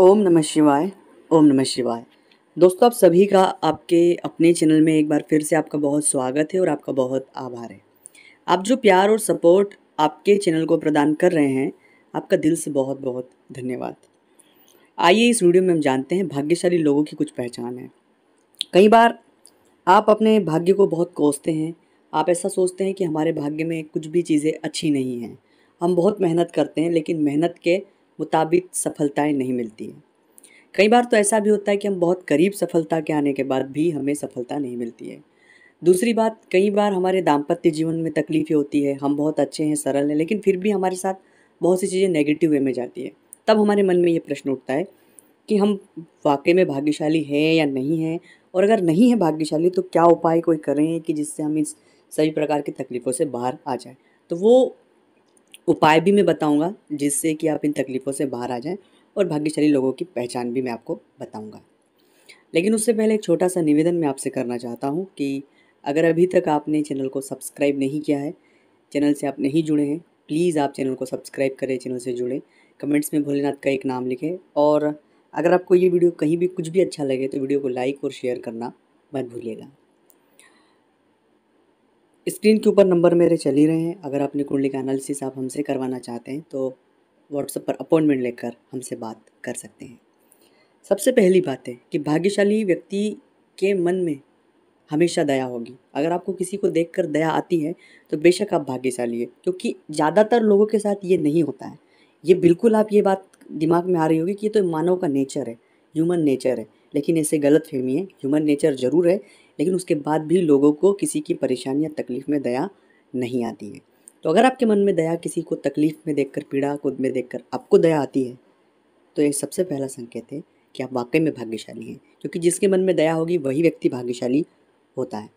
ओम नमः शिवाय ओम नमः शिवाय दोस्तों आप सभी का आपके अपने चैनल में एक बार फिर से आपका बहुत स्वागत है और आपका बहुत आभार है आप जो प्यार और सपोर्ट आपके चैनल को प्रदान कर रहे हैं आपका दिल से बहुत बहुत धन्यवाद आइए इस वीडियो में हम जानते हैं भाग्यशाली लोगों की कुछ पहचान है कई बार आप अपने भाग्य को बहुत कोसते हैं आप ऐसा सोचते हैं कि हमारे भाग्य में कुछ भी चीज़ें अच्छी नहीं हैं हम बहुत मेहनत करते हैं लेकिन मेहनत के मुताबिक सफलताएं नहीं मिलती हैं कई बार तो ऐसा भी होता है कि हम बहुत करीब सफलता के आने के बाद भी हमें सफलता नहीं मिलती है दूसरी बात कई बार हमारे दाम्पत्य जीवन में तकलीफ़ें होती है हम बहुत अच्छे हैं सरल हैं लेकिन फिर भी हमारे साथ बहुत सी चीज़ें नेगेटिव वे में जाती है तब हमारे मन में ये प्रश्न उठता है कि हम वाकई में भाग्यशाली हैं या नहीं हैं और अगर नहीं है भाग्यशाली तो क्या उपाय कोई करें कि जिससे हम इस सभी प्रकार की तकलीफ़ों से बाहर आ जाए तो वो उपाय भी मैं बताऊंगा जिससे कि आप इन तकलीफ़ों से बाहर आ जाएं और भाग्यशाली लोगों की पहचान भी मैं आपको बताऊंगा लेकिन उससे पहले एक छोटा सा निवेदन मैं आपसे करना चाहता हूँ कि अगर अभी तक आपने चैनल को सब्सक्राइब नहीं किया है चैनल से आप नहीं जुड़े हैं प्लीज़ आप चैनल को सब्सक्राइब करें चैनल से जुड़ें कमेंट्स में भोलेनाथ का एक नाम लिखें और अगर आपको ये वीडियो कहीं भी कुछ भी अच्छा लगे तो वीडियो को लाइक और शेयर करना मत भूलिएगा स्क्रीन के ऊपर नंबर मेरे चल ही रहे हैं अगर आपने कुंडली का एनालिसिस आप हमसे करवाना चाहते हैं तो व्हाट्सएप पर अपॉइंटमेंट लेकर हमसे बात कर सकते हैं सबसे पहली बात है कि भाग्यशाली व्यक्ति के मन में हमेशा दया होगी अगर आपको किसी को देख दया आती है तो बेशक आप भाग्यशाली है क्योंकि ज़्यादातर लोगों के साथ ये नहीं होता है ये बिल्कुल आप ये बात दिमाग में आ रही होगी कि ये तो मानव का नेचर है ह्यूमन नेचर है लेकिन ऐसे गलत फहमी है ह्यूमन नेचर ज़रूर है लेकिन उसके बाद भी लोगों को किसी की परेशानी या तकलीफ़ में दया नहीं आती है तो अगर आपके मन में दया किसी को तकलीफ़ में देखकर पीड़ा खुद में देखकर आपको दया आती है तो ये सबसे पहला संकेत है कि आप वाकई में भाग्यशाली हैं क्योंकि जिसके मन में दया होगी वही व्यक्ति भाग्यशाली होता है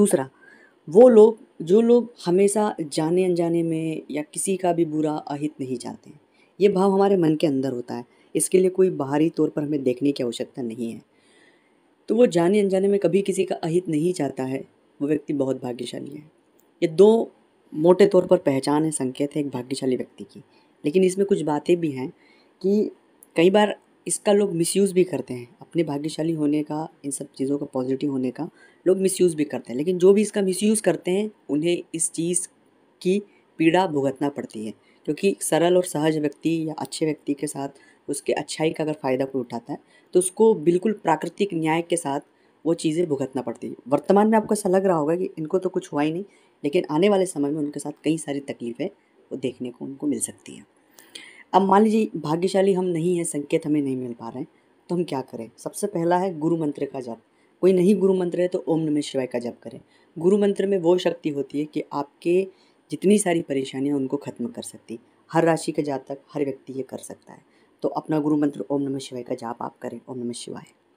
दूसरा वो लोग जो लोग हमेशा जाने अनजाने में या किसी का भी बुरा अहित नहीं चाहते ये भाव हमारे मन के अंदर होता है इसके लिए कोई बाहरी तौर पर हमें देखने की आवश्यकता नहीं है तो वो जाने अनजाने में कभी किसी का अहित नहीं चाहता है वो व्यक्ति बहुत भाग्यशाली है ये दो मोटे तौर पर पहचान है संकेत है एक भाग्यशाली व्यक्ति की लेकिन इसमें कुछ बातें भी हैं कि कई बार इसका लोग मिसयूज़ भी करते हैं अपने भाग्यशाली होने का इन सब चीज़ों का पॉजिटिव होने का लोग मिसयूज़ भी करते हैं लेकिन जो भी इसका मिसयूज़ करते हैं उन्हें इस चीज़ की पीड़ा भुगतना पड़ती है क्योंकि सरल और सहज व्यक्ति या अच्छे व्यक्ति के साथ उसके अच्छाई का अगर फ़ायदा कोई उठाता है तो उसको बिल्कुल प्राकृतिक न्याय के साथ वो चीज़ें भुगतना पड़ती है वर्तमान में आपको ऐसा लग रहा होगा कि इनको तो कुछ हुआ ही नहीं लेकिन आने वाले समय में उनके साथ कई सारी तकलीफ़ें वो देखने को उनको मिल सकती हैं अब मान लीजिए भाग्यशाली हम नहीं हैं संकेत हमें नहीं मिल पा रहे हैं तो हम क्या करें सबसे पहला है गुरु मंत्र का जप कोई नहीं गुरु मंत्र है तो ओम नमः शिवाय का जप करें गुरु मंत्र में वो शक्ति होती है कि आपके जितनी सारी परेशानियाँ उनको ख़त्म कर सकती हर राशि का जातक हर व्यक्ति ये कर सकता है तो अपना गुरु मंत्र ओम नमः शिवाय का जाप आप करें ओम नमः शिवाय